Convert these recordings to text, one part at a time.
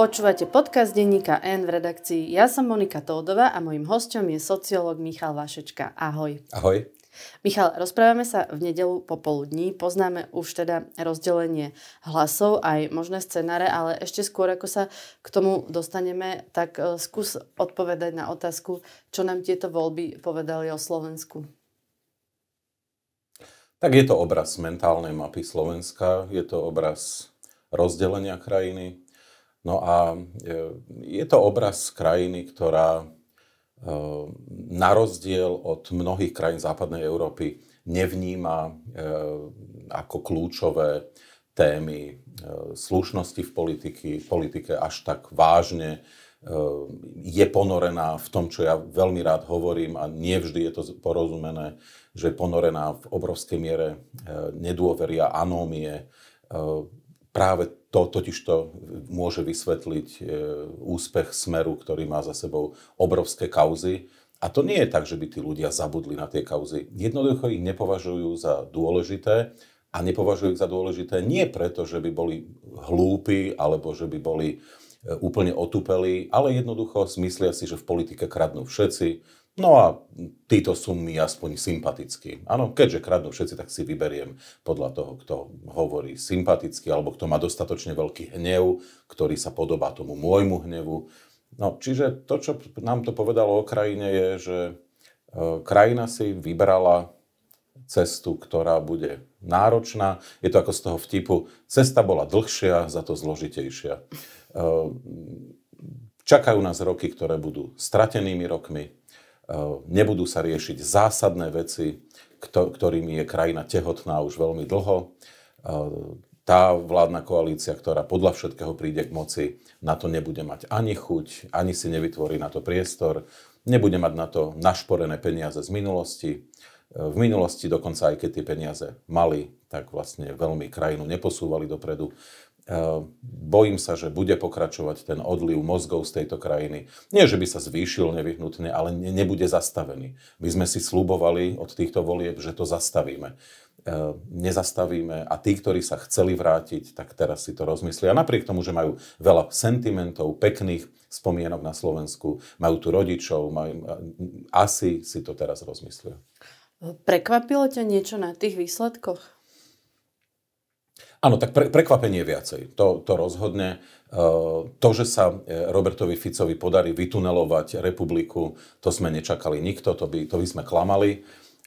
Počúvate podcast denníka N v redakcii. Ja som Monika Tódová a mojim hostom je sociológ Michal Vašečka. Ahoj. Ahoj. Michal, rozprávame sa v nedelu popoludní. Poznáme už teda rozdelenie hlasov, aj možné scenáre, ale ešte skôr, ako sa k tomu dostaneme, tak e, skús odpovedať na otázku, čo nám tieto voľby povedali o Slovensku. Tak je to obraz mentálnej mapy Slovenska, je to obraz rozdelenia krajiny, No a e, je to obraz krajiny, ktorá e, na rozdiel od mnohých krajín západnej Európy nevníma e, ako kľúčové témy slušnosti v politiky, politike až tak vážne. Je ponorená v tom, čo ja veľmi rád hovorím a nevždy je to porozumené, že je ponorená v obrovskej miere nedôveria, anómie, práve to totiž to môže vysvetliť e, úspech Smeru, ktorý má za sebou obrovské kauzy. A to nie je tak, že by tí ľudia zabudli na tie kauzy. Jednoducho ich nepovažujú za dôležité a nepovažujú ich za dôležité nie preto, že by boli hlúpi alebo že by boli e, úplne otupeli, ale jednoducho myslia si, že v politike kradnú všetci, No a títo sú mi aspoň sympatickí. Áno, keďže kradnú všetci, tak si vyberiem podľa toho, kto hovorí sympaticky, alebo kto má dostatočne veľký hnev, ktorý sa podobá tomu môjmu hnevu. No, čiže to, čo nám to povedalo o krajine, je, že e, krajina si vybrala cestu, ktorá bude náročná. Je to ako z toho vtipu, cesta bola dlhšia, za to zložitejšia. E, čakajú nás roky, ktoré budú stratenými rokmi, Eh, nebudú sa riešiť zásadné veci, ktorými je krajina tehotná už veľmi dlho. Eh, tá vládna koalícia, ktorá podľa všetkého príde k moci, na to nebude mať ani chuť, ani si nevytvorí na to priestor, nebude mať na to našporené peniaze z minulosti. Eh, v minulosti dokonca aj keď tie peniaze mali, tak vlastne veľmi krajinu neposúvali dopredu. Ehm, bojím sa, že bude pokračovať ten odliv mozgov z tejto krajiny. Nie, že by sa zvýšil nevyhnutne, ale nebude zastavený. My sme si slúbovali od týchto volieb, že to zastavíme. Ehm, nezastavíme a tí, ktorí sa chceli vrátiť, tak teraz si to rozmyslia. Napriek tomu, že majú veľa sentimentov, pekných spomienok na Slovensku, majú tu rodičov, majú, asi si to teraz rozmyslia. Prekvapilo ťa niečo na tých výsledkoch? Áno, tak pre, prekvapenie viacej. To, to rozhodne. E, to, že sa e, Robertovi Ficovi podarí vytunelovať republiku, to sme nečakali nikto, to by, to by sme klamali.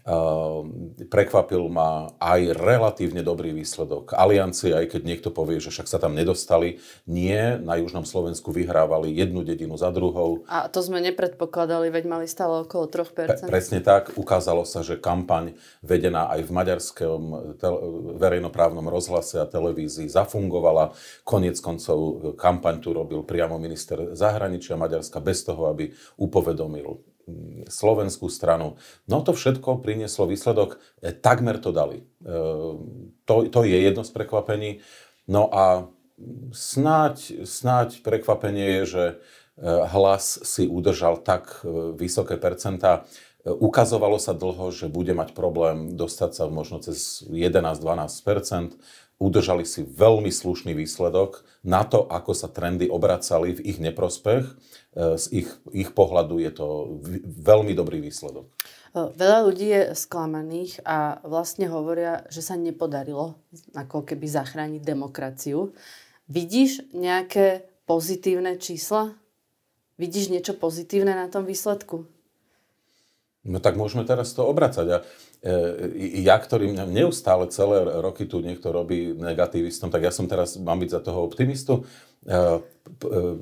Ehm, prekvapil ma aj relatívne dobrý výsledok Aliancie, aj keď niekto povie, že však sa tam nedostali. Nie, na Južnom Slovensku vyhrávali jednu dedinu za druhou. A to sme nepredpokladali, veď mali stále okolo 3%. Pre, presne tak. Ukázalo sa, že kampaň vedená aj v maďarskom e, tele, verejnoprávnom rozhlase a televízii zafungovala. Koniec koncov e, kampaň tu robil priamo minister zahraničia Maďarska bez toho, aby upovedomil slovenskú stranu. No to všetko prinieslo výsledok, e, takmer to dali. E, to, to je jedno z prekvapení. No a snáď, snáď prekvapenie je, že e, hlas si udržal tak vysoké percentá. Ukazovalo sa dlho, že bude mať problém dostať sa možno cez 11-12 udržali si veľmi slušný výsledok na to, ako sa trendy obracali v ich neprospech. E, z ich, ich pohľadu je to veľmi dobrý výsledok. E, veľa ľudí je sklamaných a vlastne hovoria, že sa nepodarilo ako keby zachrániť demokraciu. Vidíš nejaké pozitívne čísla? Vidíš niečo pozitívne na tom výsledku? No tak môžeme teraz to obracať. A e, ja, ktorý neustále celé roky tu niekto robí negativistom, tak ja som teraz, mám byť za toho optimistu. E, e,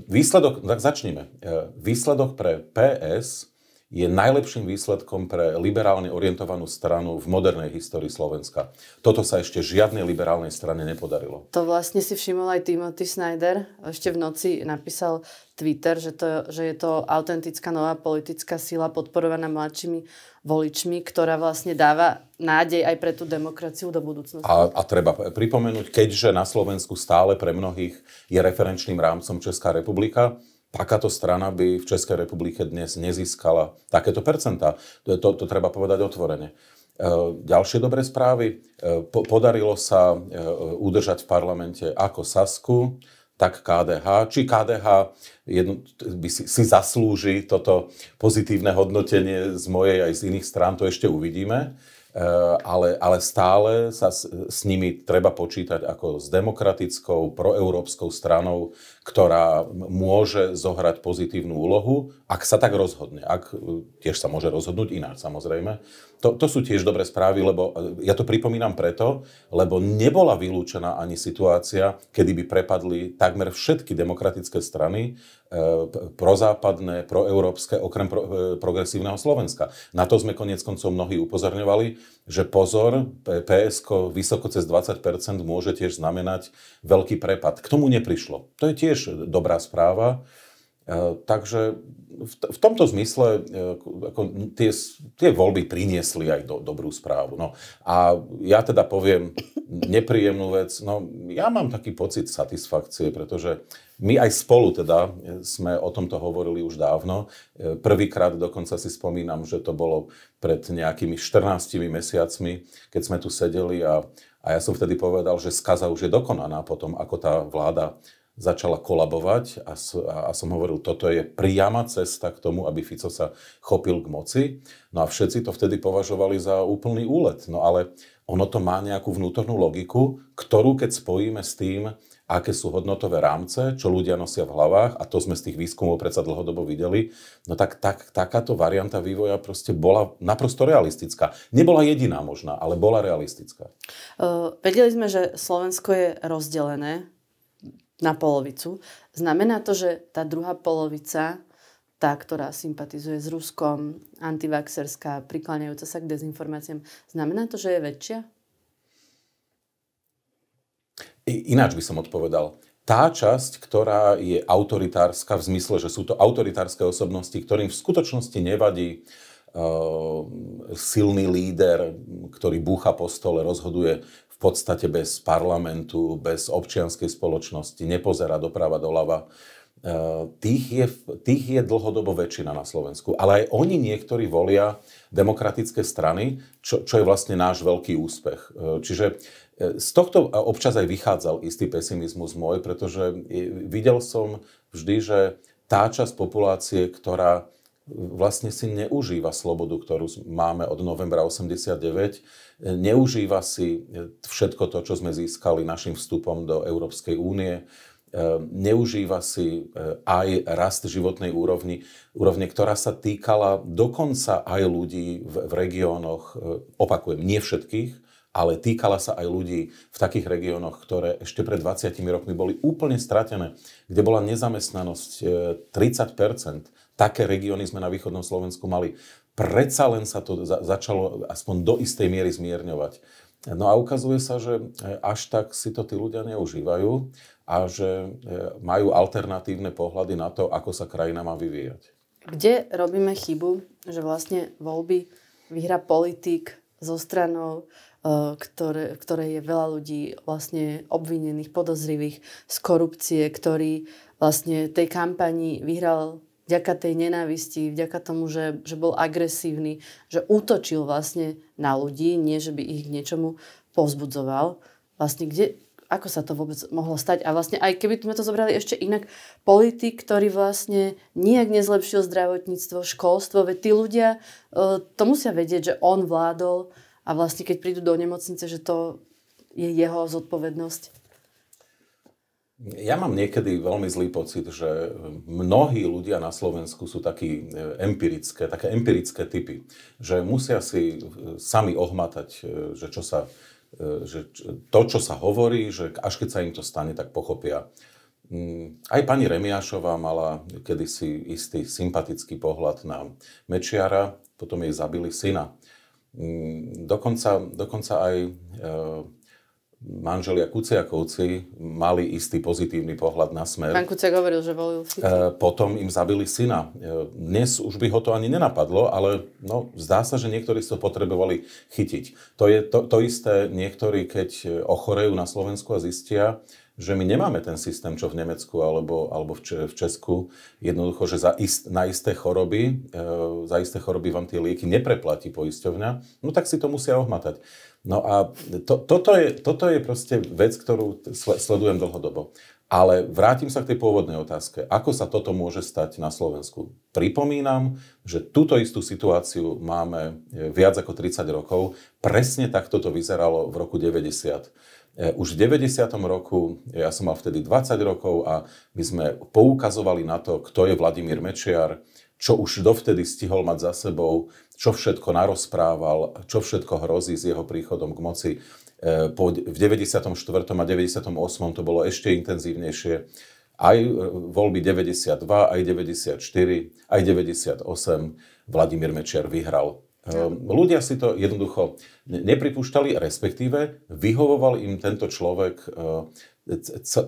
výsledok, no tak začnime. výsledok pre PS je najlepším výsledkom pre liberálne orientovanú stranu v modernej histórii Slovenska. Toto sa ešte žiadnej liberálnej strane nepodarilo. To vlastne si všimol aj Timothy Snyder. Ešte v noci napísal Twitter, že, to, že je to autentická nová politická sila podporovaná mladšími voličmi, ktorá vlastne dáva nádej aj pre tú demokraciu do budúcnosti. A, a treba pripomenúť, keďže na Slovensku stále pre mnohých je referenčným rámcom Česká republika, takáto strana by v Českej republike dnes nezískala takéto percentá. To, to, to treba povedať otvorene. E, ďalšie dobré správy. E, podarilo sa e, udržať v parlamente ako Sasku, tak KDH, či KDH jedno, by si, si zaslúži toto pozitívne hodnotenie z mojej aj z iných strán, to ešte uvidíme. Eh, ale, ale stále sa s, s nimi treba počítať ako s demokratickou, proeurópskou stranou, ktorá môže zohrať pozitívnu úlohu, ak sa tak rozhodne. Ak eh, tiež sa môže rozhodnúť ináč, samozrejme to, to sú tiež dobré správy, lebo e, ja to pripomínam preto, lebo nebola vylúčená ani situácia, kedy by prepadli takmer všetky demokratické strany e, prozápadné, proeurópske, okrem pro, e, progresívneho Slovenska. Na to sme konec koncov mnohí upozorňovali, že pozor, PSK vysoko cez 20% môže tiež znamenať veľký prepad. K tomu neprišlo. To je tiež dobrá správa. E, takže v, v tomto zmysle e, ako tie, tie voľby priniesli aj do, dobrú správu. No, a ja teda poviem nepríjemnú vec. No, ja mám taký pocit satisfakcie, pretože my aj spolu teda e, sme o tomto hovorili už dávno. Prvýkrát dokonca si spomínam, že to bolo pred nejakými 14 mesiacmi, keď sme tu sedeli a, a ja som vtedy povedal, že skaza už je dokonaná potom, ako tá vláda začala kolabovať a, a, a som hovoril, toto je priama cesta k tomu, aby Fico sa chopil k moci. No a všetci to vtedy považovali za úplný úlet. No ale ono to má nejakú vnútornú logiku, ktorú keď spojíme s tým, aké sú hodnotové rámce, čo ľudia nosia v hlavách, a to sme z tých výskumov predsa dlhodobo videli, no tak, tak takáto varianta vývoja proste bola naprosto realistická. Nebola jediná možná, ale bola realistická. Uh, vedeli sme, že Slovensko je rozdelené na polovicu. Znamená to, že tá druhá polovica, tá, ktorá sympatizuje s Ruskom, antivaxerská, prikláňajúca sa k dezinformáciám, znamená to, že je väčšia? Ináč by som odpovedal. Tá časť, ktorá je autoritárska v zmysle, že sú to autoritárske osobnosti, ktorým v skutočnosti nevadí eh, silný líder, ktorý búcha po stole, rozhoduje podstate bez parlamentu, bez občianskej spoločnosti, nepozerá doprava doľava. E, tých je, tých je dlhodobo väčšina na Slovensku. Ale aj oni niektorí volia demokratické strany, čo, čo je vlastne náš veľký úspech. E, čiže e, z tohto občas aj vychádzal istý pesimizmus môj, pretože videl som vždy, že tá časť populácie, ktorá vlastne si neužíva slobodu, ktorú máme od novembra 89, neužíva si e, všetko to, čo sme získali našim vstupom do Európskej únie, e, neužíva si e, aj rast životnej úrovni, úrovne, ktorá sa týkala dokonca aj ľudí v, v regiónoch, opakujem, nie všetkých, ale týkala sa aj ľudí v takých regiónoch, ktoré ešte pred 20 rokmi boli úplne stratené, kde bola nezamestnanosť 30 e, Také regióny sme na východnom Slovensku mali. Predsa len sa to za- začalo aspoň do istej miery zmierňovať. No a ukazuje sa, že e, až tak si to tí ľudia neužívajú a že e, majú alternatívne pohľady na to, ako sa krajina má vyvíjať. Kde robíme chybu, že vlastne voľby vyhra politik zo stranou Eh, ktoré, ktoré je veľa ľudí vlastne obvinených, podozrivých z korupcie, ktorý vlastne tej kampani vyhral vďaka tej nenávisti, vďaka tomu, že, že bol agresívny, že útočil vlastne na ľudí, nie že by ich k niečomu povzbudzoval. Vlastne kde, ako sa to vôbec mohlo stať? A vlastne aj keby sme to zobrali ešte inak, politik, ktorý vlastne nijak nezlepšil zdravotníctvo, školstvo, veď tí ľudia eh, to musia vedieť, že on vládol a vlastne keď prídu do nemocnice, že to je jeho zodpovednosť. Ja mám niekedy veľmi zlý pocit, že mnohí ľudia na Slovensku sú takí e, empirické, také empirické typy, že musia si e, sami ohmatať, e, že, čo sa, že to, čo sa hovorí, že až keď sa im to stane, tak pochopia. Mm, aj pani Remiášová mala kedysi istý sympatický pohľad na Mečiara, potom jej zabili syna Mm, dokonca, dokonca aj e, manželia Kuciakovci mali istý pozitívny pohľad na smer. Pán Kuciak hovoril, že volil si. E, potom im zabili syna. E, dnes už by ho to ani nenapadlo, ale no, zdá sa, že niektorí to potrebovali chytiť. To je to, to isté niektorí, keď e, ochorejú na Slovensku a zistia, že my nemáme ten systém, čo v Nemecku alebo, alebo v Česku. Jednoducho, že za ist, na isté choroby, e, za isté choroby vám tie lieky nepreplatí poisťovňa, no tak si to musia ohmatať. No a to, toto, je, toto je proste vec, ktorú sledujem dlhodobo. Ale vrátim sa k tej pôvodnej otázke. Ako sa toto môže stať na Slovensku? Pripomínam, že túto istú situáciu máme e, viac ako 30 rokov. Presne takto to vyzeralo v roku 90 E, už v 90. roku, e, ja som mal vtedy 20 rokov a my sme poukazovali na to, kto je Vladimír Mečiar, čo už dovtedy stihol mať za sebou, čo všetko narozprával, čo všetko hrozí s jeho príchodom k moci. E, v 94. a 98. to bolo ešte intenzívnejšie. Aj voľby 92, aj 94, aj 98 Vladimír Mečiar vyhral Ehm, ľudia si to jednoducho nepripúšťali, respektíve vyhovoval im tento človek ehm,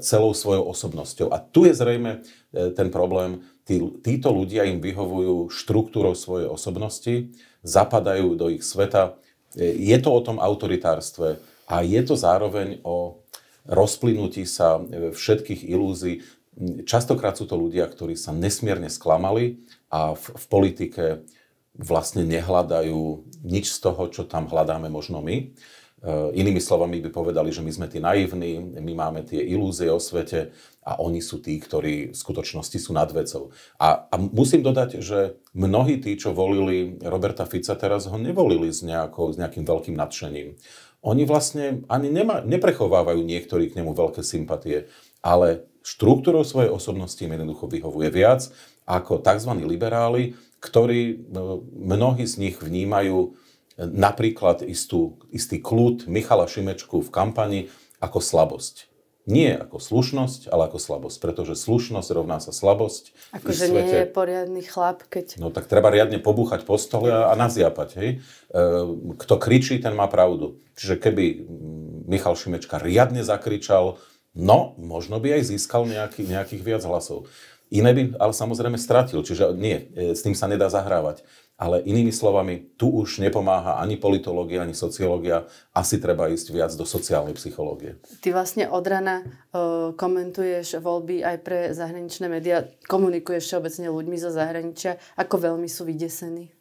celou svojou osobnosťou. A tu je zrejme e, ten problém. Tí, títo ľudia im vyhovujú štruktúrou svojej osobnosti, zapadajú do ich sveta. E, je to o tom autoritárstve a je to zároveň o rozplynutí sa e, všetkých ilúzií. Častokrát sú to ľudia, ktorí sa nesmierne sklamali a v, v politike vlastne nehľadajú nič z toho, čo tam hľadáme možno my. Eh, inými slovami by povedali, že my sme tí naivní, my máme tie ilúzie o svete a oni sú tí, ktorí v skutočnosti sú nad vecou. A, a musím dodať, že mnohí tí, čo volili Roberta Fica, teraz ho nevolili s, nejakou, s nejakým veľkým nadšením. Oni vlastne ani nema, neprechovávajú niektorí k nemu veľké sympatie, ale štruktúrou svojej osobnosti im jednoducho vyhovuje viac ako tzv. liberáli, ktorí no, mnohí z nich vnímajú e, napríklad istú, istý kľud Michala Šimečku v kampani ako slabosť. Nie ako slušnosť, ale ako slabosť. Pretože slušnosť rovná sa slabosť. Akože nie je poriadny chlap, keď... No tak treba riadne pobúchať po stole a, a naziapať, hej? E, kto kričí, ten má pravdu. Čiže keby Michal Šimečka riadne zakričal, no, možno by aj získal nejaký, nejakých viac hlasov. Iné by ale samozrejme stratil, čiže nie, e, s tým sa nedá zahrávať. Ale inými slovami, tu už nepomáha ani politológia, ani sociológia. Asi treba ísť viac do sociálnej psychológie. Ty vlastne od rana e, komentuješ voľby aj pre zahraničné médiá, komunikuješ všeobecne ľuďmi zo zahraničia. Ako veľmi sú vydesení?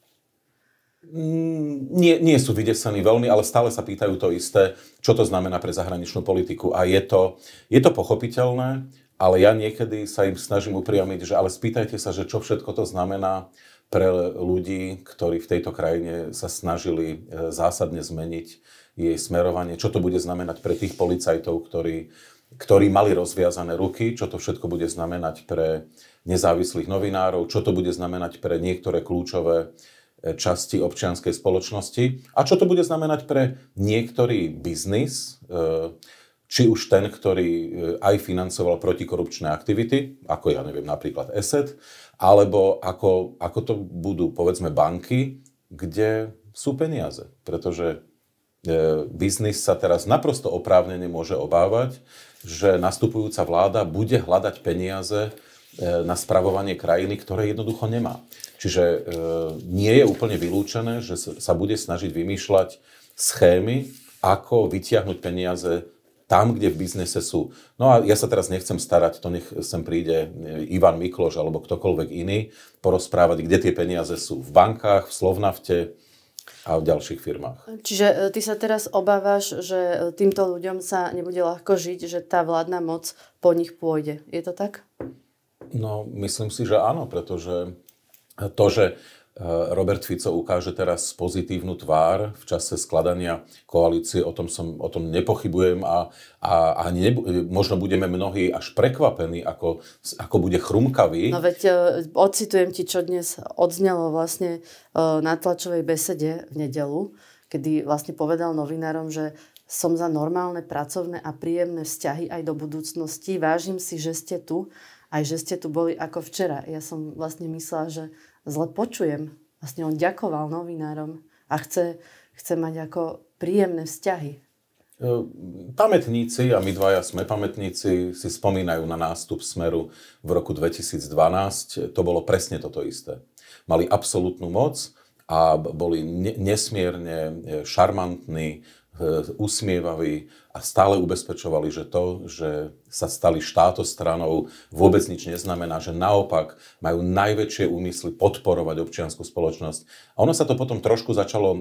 Mm, nie, nie sú vydesení veľmi, ale stále sa pýtajú to isté, čo to znamená pre zahraničnú politiku. A je to, je to pochopiteľné, ale ja niekedy sa im snažím upriamiť, že ale spýtajte sa, že čo všetko to znamená pre ľudí, ktorí v tejto krajine sa snažili e, zásadne zmeniť jej smerovanie, čo to bude znamenať pre tých policajtov, ktorí, ktorí mali rozviazané ruky, čo to všetko bude znamenať pre nezávislých novinárov, čo to bude znamenať pre niektoré kľúčové e, časti občianskej spoločnosti a čo to bude znamenať pre niektorý biznis, e, či už ten, ktorý e, aj financoval protikorupčné aktivity, ako ja neviem, napríklad ESET, alebo ako, ako to budú, povedzme, banky, kde sú peniaze. Pretože e, biznis sa teraz naprosto oprávnene môže obávať, že nastupujúca vláda bude hľadať peniaze e, na spravovanie krajiny, ktoré jednoducho nemá. Čiže e, nie je úplne vylúčené, že sa bude snažiť vymýšľať schémy, ako vytiahnuť peniaze tam, kde v biznese sú. No a ja sa teraz nechcem starať, to nech sem príde eh, Ivan Mikloš alebo ktokoľvek iný porozprávať, kde tie peniaze sú. V bankách, v Slovnafte, a v ďalších firmách. Čiže eh, ty sa teraz obávaš, že eh, týmto ľuďom sa nebude ľahko žiť, že tá vládna moc po nich pôjde. Je to tak? No, myslím si, že áno, pretože to, že Eh, Robert Fico ukáže teraz pozitívnu tvár v čase skladania koalície, o tom, som, o tom nepochybujem a, a, a nebu- možno budeme mnohí až prekvapení, ako, ako bude chrumkavý. No veď eh, ocitujem ti, čo dnes odznelo vlastne eh, na tlačovej besede v nedelu, kedy vlastne povedal novinárom, že som za normálne pracovné a príjemné vzťahy aj do budúcnosti. Vážim si, že ste tu, aj že ste tu boli ako včera. Ja som vlastne myslela, že zle počujem. Vlastne on ďakoval novinárom a chce, chce mať ako príjemné vzťahy. E, pamätníci, a my dvaja sme pamätníci, si spomínajú na nástup Smeru v roku 2012. To bolo presne toto isté. Mali absolútnu moc a boli nesmierne e, šarmantní, E, usmievali a stále ubezpečovali, že to, že sa stali štátostranou, stranou, vôbec nič neznamená, že naopak majú najväčšie úmysly podporovať občianskú spoločnosť. A ono sa to potom trošku začalo e,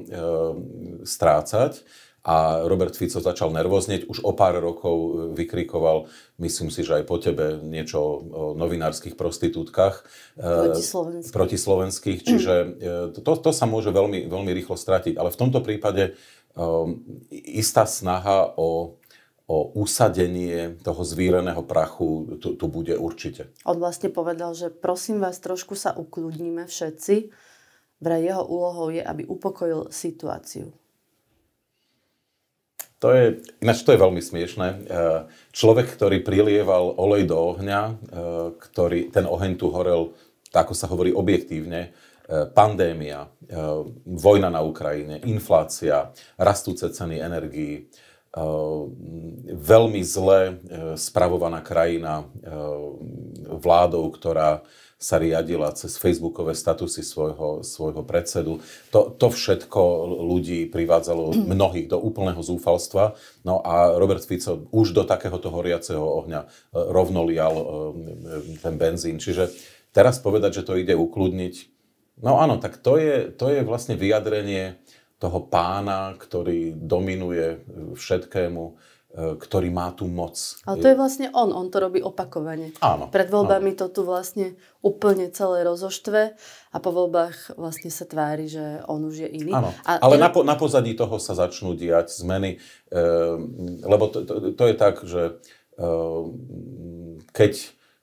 strácať, a Robert Fico začal nervozneť, už o pár rokov e, vykrikoval, myslím si, že aj po tebe, niečo o novinárskych prostitútkach. E, protislovenských. Protislovenských, mm. čiže e, to, to sa môže veľmi, veľmi rýchlo stratiť. Ale v tomto prípade um, istá snaha o o usadenie toho zvíreného prachu tu, tu bude určite. On vlastne povedal, že prosím vás, trošku sa ukludníme všetci. Vre jeho úlohou je, aby upokojil situáciu. To je, ináč to je veľmi smiešné. E, človek, ktorý prilieval olej do ohňa, e, ktorý, ten oheň tu horel, ako sa hovorí objektívne, e, pandémia, vojna na Ukrajine, inflácia, rastúce ceny energií, veľmi zle spravovaná krajina vládou, ktorá sa riadila cez facebookové statusy svojho, svojho predsedu. To, to všetko ľudí privádzalo mm. mnohých do úplného zúfalstva. No a Robert Fico už do takéhoto horiaceho ohňa e, rovno lial e, e, ten benzín. Čiže teraz povedať, že to ide ukludniť, no áno, tak to je, to je vlastne vyjadrenie toho pána, ktorý dominuje všetkému E, ktorý má tú moc. Ale to je vlastne on, on to robí opakovane. Áno. Pred voľbami áno. to tu vlastne úplne celé rozoštve a po voľbách vlastne sa tvári, že on už je iný. Áno, a ale je... na, po, na pozadí toho sa začnú diať zmeny, e, lebo to, to, to je tak, že e, keď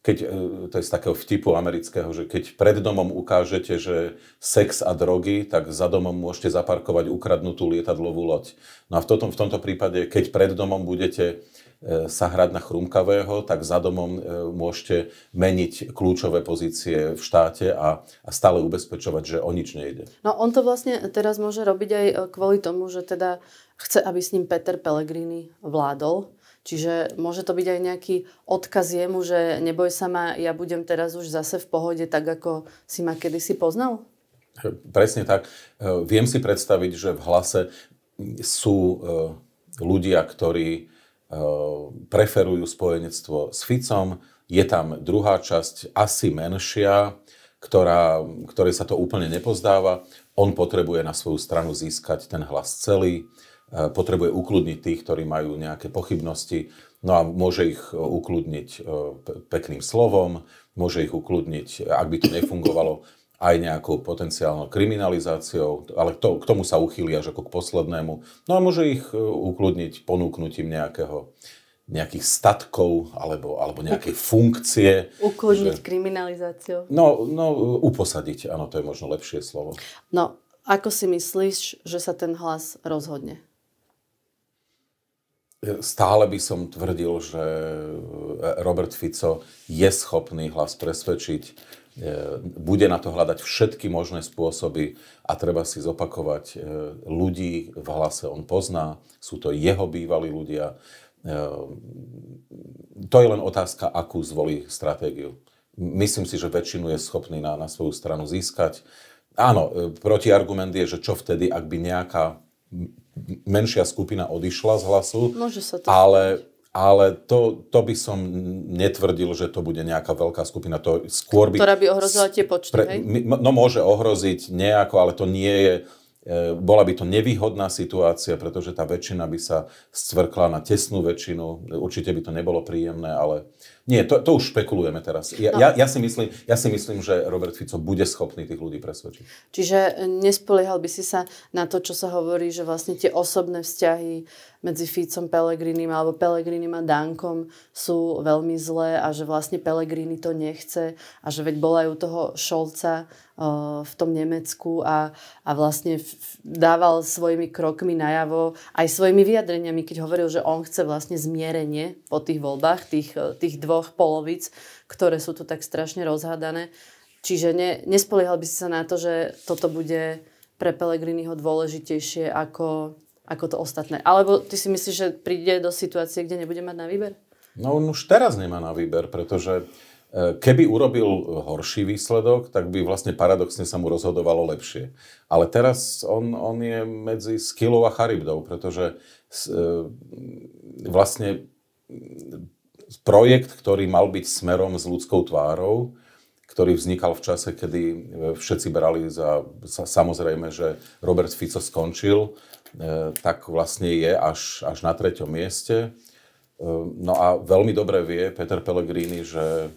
keď, e, to je z takého vtipu amerického, že keď pred domom ukážete, že sex a drogy, tak za domom môžete zaparkovať ukradnutú lietadlovú loď. No a v, tom, v tomto prípade, keď pred domom budete e, sa hrať na chrumkavého, tak za domom e, môžete meniť kľúčové pozície v štáte a, a stále ubezpečovať, že o nič nejde. No on to vlastne teraz môže robiť aj kvôli tomu, že teda chce, aby s ním Peter Pellegrini vládol Čiže môže to byť aj nejaký odkaz jemu, že neboj sa ma, ja budem teraz už zase v pohode, tak ako si ma kedysi poznal? Presne tak. E, viem si predstaviť, že v hlase sú e, ľudia, ktorí e, preferujú spojenectvo s Ficom. Je tam druhá časť, asi menšia, ktorá, ktorej sa to úplne nepozdáva. On potrebuje na svoju stranu získať ten hlas celý E, potrebuje ukludniť tých, ktorí majú nejaké pochybnosti, no a môže ich e, ukludniť e, pekným slovom, môže ich ukludniť, ak by to nefungovalo, aj nejakou potenciálnou kriminalizáciou, ale to, k tomu sa uchýli až ako k poslednému. No a môže ich ukludniť ponúknutím nejakého nejakých statkov alebo, alebo nejakej funkcie. Ukludniť že... kriminalizáciu. No, no, uposadiť, áno, to je možno lepšie slovo. No, ako si myslíš, že sa ten hlas rozhodne? stále by som tvrdil, že e, Robert Fico je schopný hlas presvedčiť, e, bude na to hľadať všetky možné spôsoby a treba si zopakovať, e, ľudí v hlase on pozná, sú to jeho bývalí ľudia. To je len otázka, akú zvolí stratégiu. Myslím si, že väčšinu je schopný na, na svoju stranu získať. Áno, protiargument je, že čo vtedy, ak by nejaká menšia skupina odišla z hlasu. Môže sa to ale, ale to, to by som netvrdil, že to bude nejaká veľká skupina. To skôr by, Ktorá by ohrozila tie počty, pre, hej? No môže ohroziť nejako, ale to nie je e, bola by to nevýhodná situácia, pretože tá väčšina by sa stvrkla na tesnú väčšinu. Určite by to nebolo príjemné, ale, nie, to, to už špekulujeme teraz. Ja, no. ja, ja, si myslím, ja si myslím, že Robert Fico bude schopný tých ľudí presvedčiť. Čiže e, nespoliehal by si sa na to, čo sa hovorí, že vlastne tie osobné vzťahy medzi Ficom, Pelegrinim alebo Pelegrinim a Dankom sú veľmi zlé a že vlastne Pelegrini to nechce a že veď bola u toho Šolca e, v tom Nemecku a, a vlastne dával svojimi krokmi najavo, aj svojimi vyjadreniami, keď hovoril, že on chce vlastne zmierenie po tých voľbách, tých, e, tých dvoch dvoch polovic, ktoré sú tu tak strašne rozhádané. Čiže ne, nespoliehal by si sa na to, že toto bude pre Pelegriniho dôležitejšie ako, ako to ostatné. Alebo ty si myslíš, že príde do situácie, kde nebude mať na výber? No on už teraz nemá na výber, pretože e, Keby urobil horší výsledok, tak by vlastne paradoxne sa mu rozhodovalo lepšie. Ale teraz on, on je medzi Skilou a charybdou, pretože e, vlastne projekt, ktorý mal byť smerom s ľudskou tvárou, ktorý vznikal v čase, kedy e, všetci brali za, samozrejme, že Robert Fico skončil, e, tak vlastne je až, až na treťom mieste. E, no a veľmi dobre vie Peter Pellegrini, že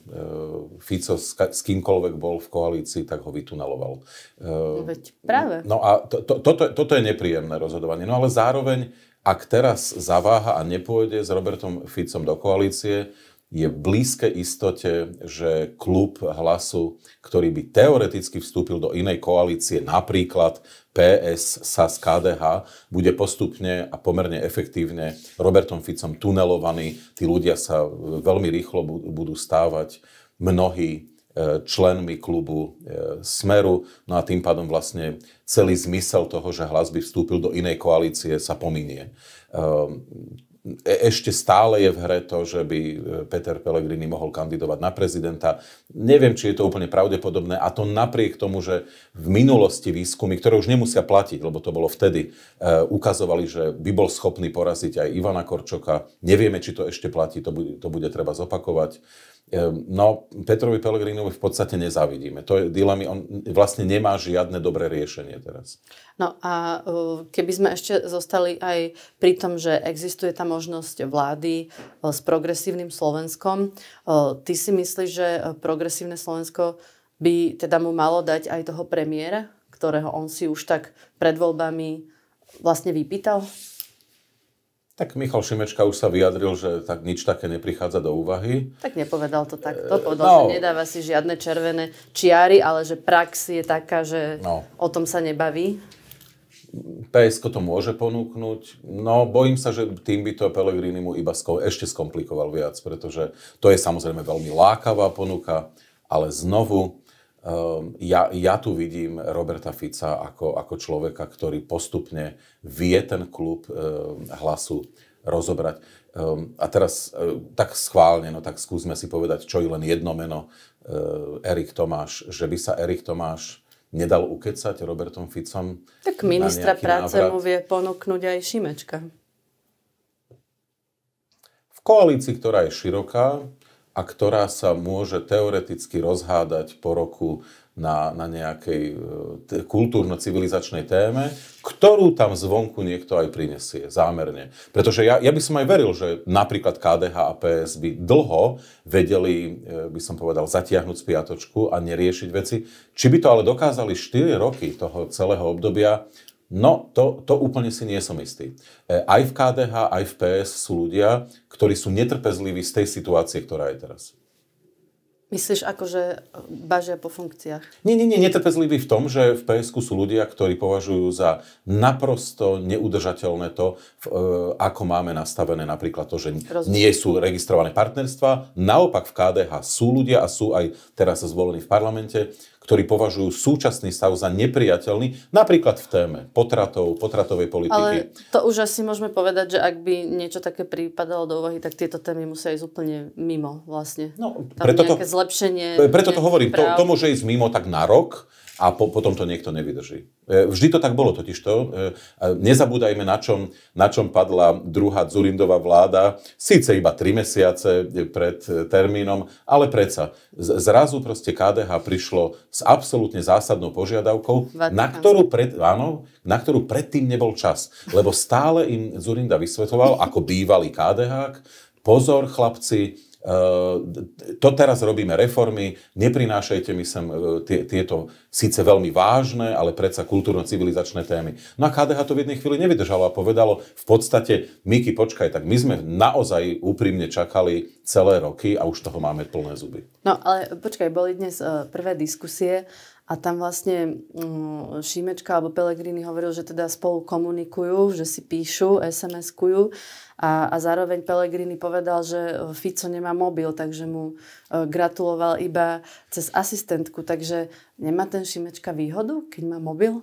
Fico s kýmkoľvek bol v koalícii, tak ho vytuneloval. No veď práve. No a to, to, toto, toto je nepríjemné rozhodovanie. No ale zároveň ak teraz zaváha a nepôjde s Robertom Ficom do koalície, je blízke istote, že klub hlasu, ktorý by teoreticky vstúpil do inej koalície, napríklad PS, SAS, KDH, bude postupne a pomerne efektívne Robertom Ficom tunelovaný. Tí ľudia sa veľmi rýchlo budú stávať mnohí členmi klubu e, Smeru. No a tým pádom vlastne celý zmysel toho, že hlas by vstúpil do inej koalície, sa pominie. Ehm, e, ešte stále je v hre to, že by e, Peter Pellegrini mohol kandidovať na prezidenta. Neviem, či je to úplne pravdepodobné a to napriek tomu, že v minulosti výskumy, ktoré už nemusia platiť, lebo to bolo vtedy, ukazovali, že by bol schopný poraziť aj Ivana Korčoka. Nevieme, či to ešte platí, to bude, to bude treba zopakovať Ehm, no, Petrovi Pelegrinovi v podstate nezávidíme. To je dilemy, on vlastne nemá žiadne dobré riešenie teraz. No a e, keby sme ešte zostali aj pri tom, že existuje tá možnosť vlády e, s progresívnym Slovenskom, e, ty si myslíš, že progresívne Slovensko by teda mu malo dať aj toho premiéra, ktorého on si už tak pred voľbami vlastne vypýtal? Tak Michal Šimečka už sa vyjadril, že tak nič také neprichádza do úvahy. Tak nepovedal to tak. E, to povedal, no. že nedáva si žiadne červené čiary, ale že prax je taká, že no. o tom sa nebaví. PSK to môže ponúknuť. No, bojím sa, že tým by to Pelegrini mu iba sko- ešte skomplikoval viac, pretože to je samozrejme veľmi lákavá ponuka, ale znovu Ehm, ja, ja tu vidím Roberta Fica ako, ako človeka, ktorý postupne vie ten klub ehm, hlasu rozobrať. Ehm, a teraz e, tak schválne, no tak skúsme si povedať, čo je len jedno meno Erik Tomáš, že by sa Erik Tomáš nedal ukecať Robertom Ficom. Tak ministra práce návrat. mu vie ponúknuť aj Šimečka. V koalícii, ktorá je široká, a ktorá sa môže teoreticky rozhádať po roku na, na nejakej e, t- kultúrno-civilizačnej téme, ktorú tam zvonku niekto aj prinesie zámerne. Pretože ja, ja by som aj veril, že napríklad KDH a PS by dlho vedeli, e, by som povedal, zatiahnuť spiatočku a neriešiť veci. Či by to ale dokázali 4 roky toho celého obdobia No, to, to úplne si nie som istý. E, aj v KDH, aj v PS sú ľudia, ktorí sú netrpezliví z tej situácie, ktorá je teraz. Myslíš ako, že bažia po funkciách? Nie, nie, nie, netrpezliví v tom, že v PSK sú ľudia, ktorí považujú za naprosto neudržateľné to, v, e, ako máme nastavené napríklad to, že Rozumiem. nie sú registrované partnerstva. Naopak v KDH sú ľudia a sú aj teraz zvolení v parlamente, ktorí považujú súčasný stav za nepriateľný, napríklad v téme potratov, potratovej politiky. Ale to už asi môžeme povedať, že ak by niečo také prípadalo do úvahy, tak tieto témy musia ísť úplne mimo vlastne. No, Tam preto to, zlepšenie. Preto to hovorím, to, to môže ísť mimo tak na rok, a po, potom to niekto nevydrží. E, vždy to tak bolo totiž e, Nezabúdajme, na čom, na čom padla druhá Zurindová vláda, síce iba tri mesiace pred e, termínom, ale predsa. Zrazu proste KDH prišlo s absolútne zásadnou požiadavkou, na ktorú, pred, áno, na ktorú predtým nebol čas. Lebo stále im Zurinda vysvetoval, ako bývalý KDH, pozor chlapci, Eh, to teraz robíme reformy, neprinášajte mi sem eh, tie, tieto síce veľmi vážne, ale predsa kultúrno-civilizačné témy. No a KDH to v jednej chvíli nevydržalo a povedalo v podstate, Miky, počkaj, tak my sme naozaj úprimne čakali celé roky a už toho máme plné zuby. No ale počkaj, boli dnes eh, prvé diskusie a tam vlastne mm, Šimečka alebo Pelegrini hovoril, že teda spolu komunikujú, že si píšu, SMS-kujú a, a zároveň Pelegrini povedal, že Fico nemá mobil, takže mu e, gratuloval iba cez asistentku. Takže nemá ten Šimečka výhodu, keď má mobil?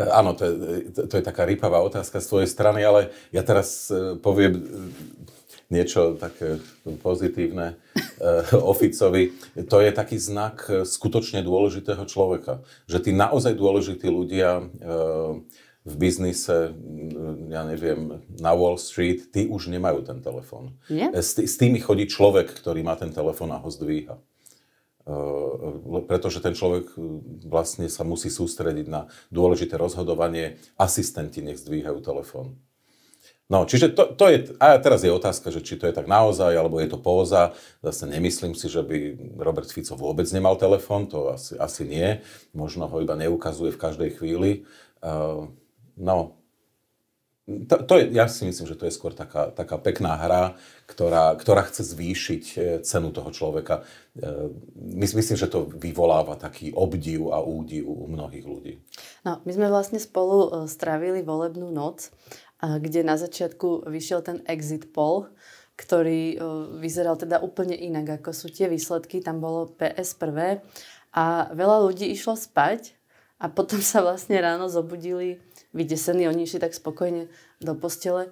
E, áno, to je, to je taká rýpavá otázka z tvojej strany, ale ja teraz e, poviem niečo také pozitívne eh, Oficovi, to je taký znak eh, skutočne dôležitého človeka. Že tí naozaj dôležití ľudia eh, v biznise, mm, ja neviem, na Wall Street, tí už nemajú ten telefón. S, s tými chodí človek, ktorý má ten telefón a ho zdvíha pretože ten človek vlastne sa musí sústrediť na dôležité rozhodovanie, asistenti nech zdvíhajú telefón. No, čiže to, to je, a teraz je otázka, že či to je tak naozaj, alebo je to póza. Zase nemyslím si, že by Robert Fico vôbec nemal telefón, to asi, asi nie. Možno ho iba neukazuje v každej chvíli. Uh, no, to, to je, ja si myslím, že to je skôr taká, taká pekná hra, ktorá, ktorá chce zvýšiť eh, cenu toho človeka. Eh, myslím, že to vyvoláva taký obdiv a údiv u mnohých ľudí. No, my sme vlastne spolu strávili volebnú noc kde na začiatku vyšiel ten exit poll, ktorý e, vyzeral teda úplne inak, ako sú tie výsledky. Tam bolo PS prvé a veľa ľudí išlo spať a potom sa vlastne ráno zobudili vydesení, oni išli tak spokojne do postele.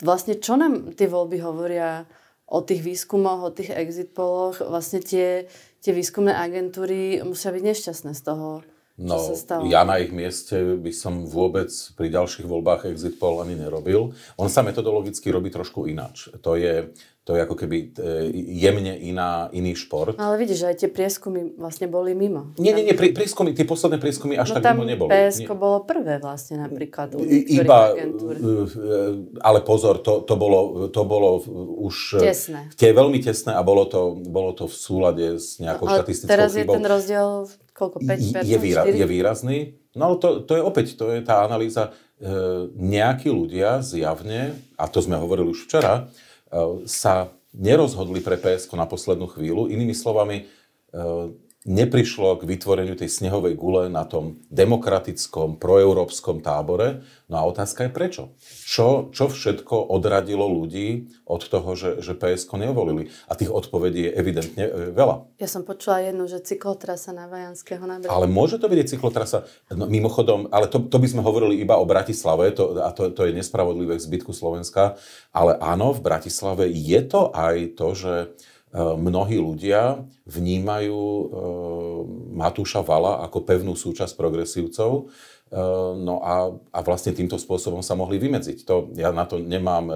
Vlastne čo nám tie voľby hovoria o tých výskumoch, o tých exit poloch? Vlastne tie, tie výskumné agentúry musia byť nešťastné z toho, No, čo sa stalo? ja na ich mieste by som vôbec pri ďalších voľbách exit poll ani nerobil. On sa metodologicky robí trošku ináč To je to je ako keby e, jemne iná, iný šport. Ale vidíš, aj tie prieskumy vlastne boli mimo. Nie, nie, nie, pri, prieskumy, tie posledné prieskumy až no, tak mimo neboli. PSK nie. bolo prvé vlastne napríklad u Iba, agentúr. E, e, ale pozor, to, to, bolo, to bolo už... Tesné. Tie veľmi tesné a bolo to, bolo to v súlade s nejakou no, štatistickou teraz chybou. je ten rozdiel koľko, 5%? Je, výra, 4? je výrazný. No ale to, to je opäť, to je tá analýza. E, nejakí ľudia zjavne, a to sme hovorili už včera, sa nerozhodli pre PSK na poslednú chvíľu. Inými slovami, neprišlo k vytvoreniu tej snehovej gule na tom demokratickom, proeurópskom tábore. No a otázka je prečo. Čo, čo všetko odradilo ľudí od toho, že, že PSK neovolili? A tých odpovedí je evidentne e, veľa. Ja som počula jednu, že cyklotrasa na Vajanského nábrežia. Ale môže to byť cyklotrasa? No, mimochodom, ale to, to by sme hovorili iba o Bratislave, to, a to, to je nespravodlivé k zbytku Slovenska. Ale áno, v Bratislave je to aj to, že Eh, mnohí ľudia vnímajú eh, Matúša Vala ako pevnú súčasť progresívcov, Ehm, no a, a vlastne týmto spôsobom sa mohli vymedziť. To, ja na to nemám, e,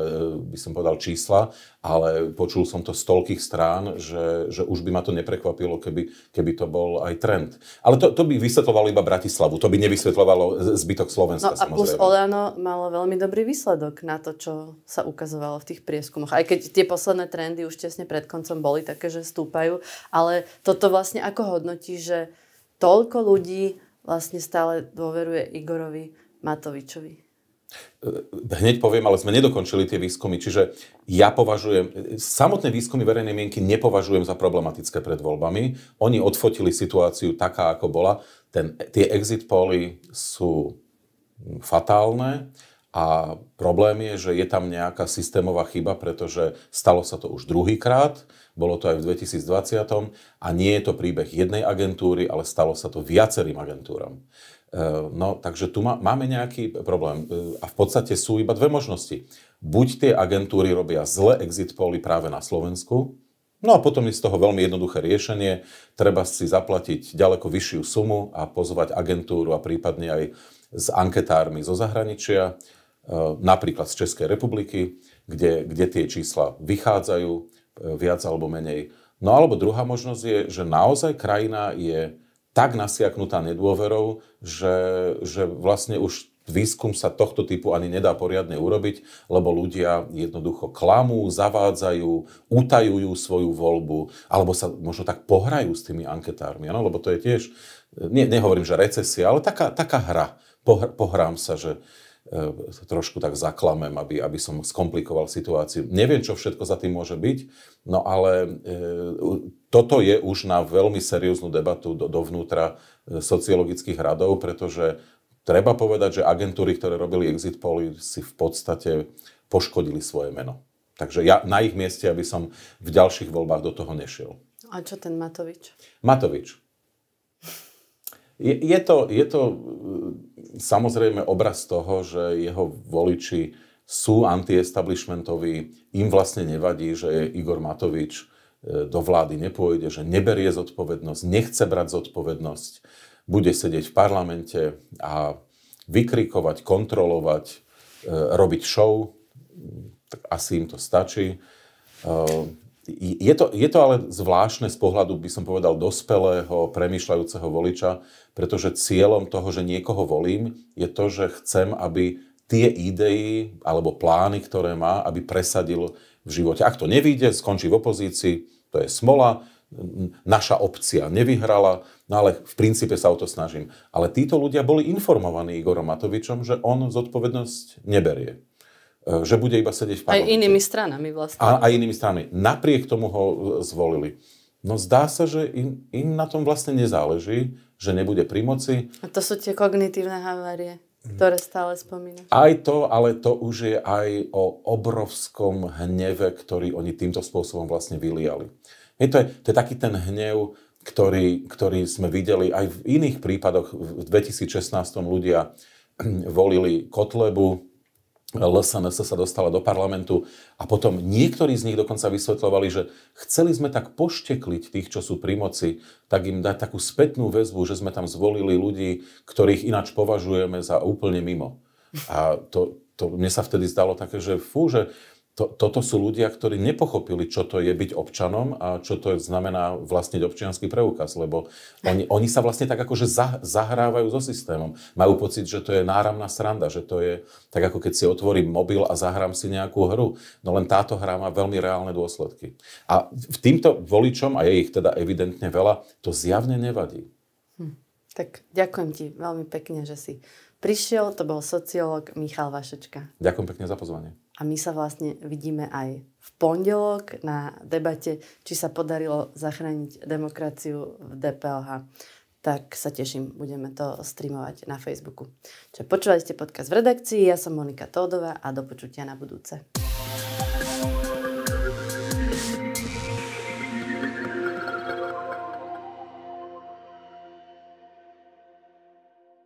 by som povedal, čísla, ale počul som to z toľkých strán, že, že už by ma to neprekvapilo, keby, keby to bol aj trend. Ale to, to by vysvetlovalo iba Bratislavu, to by nevysvetlovalo zbytok Slovenska. No a samozrejme. plus Olano malo veľmi dobrý výsledok na to, čo sa ukazovalo v tých prieskumoch. Aj keď tie posledné trendy už tesne pred koncom boli také, že stúpajú, ale toto vlastne ako hodnotí, že toľko ľudí vlastne stále dôveruje Igorovi Matovičovi. E, hneď poviem, ale sme nedokončili tie výskumy, čiže ja považujem, samotné výskumy verejnej mienky nepovažujem za problematické pred voľbami. Oni odfotili situáciu taká, ako bola. Ten, tie exit poly sú fatálne a problém je, že je tam nejaká systémová chyba, pretože stalo sa to už druhýkrát, bolo to aj v 2020 a nie je to príbeh jednej agentúry, ale stalo sa to viacerým agentúram. E, no, takže tu máme nejaký problém. E, a v podstate sú iba dve možnosti. Buď tie agentúry robia zle exit poly práve na Slovensku, No a potom je z toho veľmi jednoduché riešenie. Treba si zaplatiť ďaleko vyššiu sumu a pozvať agentúru a prípadne aj s anketármi zo zahraničia Eh, napríklad z Českej republiky, kde, kde tie čísla vychádzajú eh, viac alebo menej. No alebo druhá možnosť je, že naozaj krajina je tak nasiaknutá nedôverou, že, že vlastne už výskum sa tohto typu ani nedá poriadne urobiť, lebo ľudia jednoducho klamú, zavádzajú, utajujú svoju voľbu, alebo sa možno tak pohrajú s tými anketármi, ano? lebo to je tiež, eh, nie, nehovorím, že recesia, ale taká, taká hra. Pohr, pohrám sa, že, E, trošku tak zaklamem, aby, aby som skomplikoval situáciu. Neviem, čo všetko za tým môže byť, no ale e, toto je už na veľmi serióznu debatu do, dovnútra e, sociologických radov, pretože treba povedať, že agentúry, ktoré robili exit poly, si v podstate poškodili svoje meno. Takže ja na ich mieste, aby som v ďalších voľbách do toho nešiel. A čo ten Matovič? Matovič. Je, je, to, je to e, samozrejme obraz toho, že jeho voliči sú antiestablishmentoví, im vlastne nevadí, že Igor Matovič e, do vlády nepôjde, že neberie zodpovednosť, nechce brať zodpovednosť, bude sedieť v parlamente a vykrikovať, kontrolovať, e, robiť show, tak asi im to stačí. Je to, je to ale zvláštne z pohľadu, by som povedal, dospelého, premýšľajúceho voliča, pretože cieľom toho, že niekoho volím, je to, že chcem, aby tie idei alebo plány, ktoré má, aby presadil v živote. Ak to nevíde, skončí v opozícii, to je smola, naša opcia nevyhrala, no ale v princípe sa o to snažím. Ale títo ľudia boli informovaní Igorom Matovičom, že on zodpovednosť neberie. E, že bude iba sedieť v parlamente. Aj inými stranami vlastne. A, a inými stranami. Napriek tomu ho e, zvolili. No zdá sa, že im, im na tom vlastne nezáleží, že nebude pri moci. A to sú tie kognitívne havárie, ktoré stále spomínaš. Aj to, ale to už je aj o obrovskom hneve, ktorý oni týmto spôsobom vlastne vyliali. Je to, to je taký ten hnev, ktorý, ktorý sme videli aj v iných prípadoch. V 2016 ľudia volili Kotlebu, LSNS sa dostala do parlamentu a potom niektorí z nich dokonca vysvetľovali, že chceli sme tak poštekliť tých, čo sú pri moci, tak im dať takú spätnú väzbu, že sme tam zvolili ľudí, ktorých ináč považujeme za úplne mimo. A to, to mne sa vtedy zdalo také, že fú, že to, toto sú ľudia, ktorí nepochopili, čo to je byť občanom a čo to znamená vlastniť občianský preukaz, lebo oni, oni sa vlastne tak akože za, zahrávajú so systémom. Majú pocit, že to je náramná sranda, že to je tak ako keď si otvorím mobil a zahrám si nejakú hru. No len táto hra má veľmi reálne dôsledky. A týmto voličom, a je ich teda evidentne veľa, to zjavne nevadí. Hm. Tak ďakujem ti veľmi pekne, že si prišiel. To bol sociológ Michal Vašečka. Ďakujem pekne za pozvanie. A my sa vlastne vidíme aj v pondelok na debate, či sa podarilo zachrániť demokraciu v DPLH. Tak sa teším, budeme to streamovať na Facebooku. Čiže počúvali ste podcast v redakcii, ja som Monika Tódová a do počutia na budúce.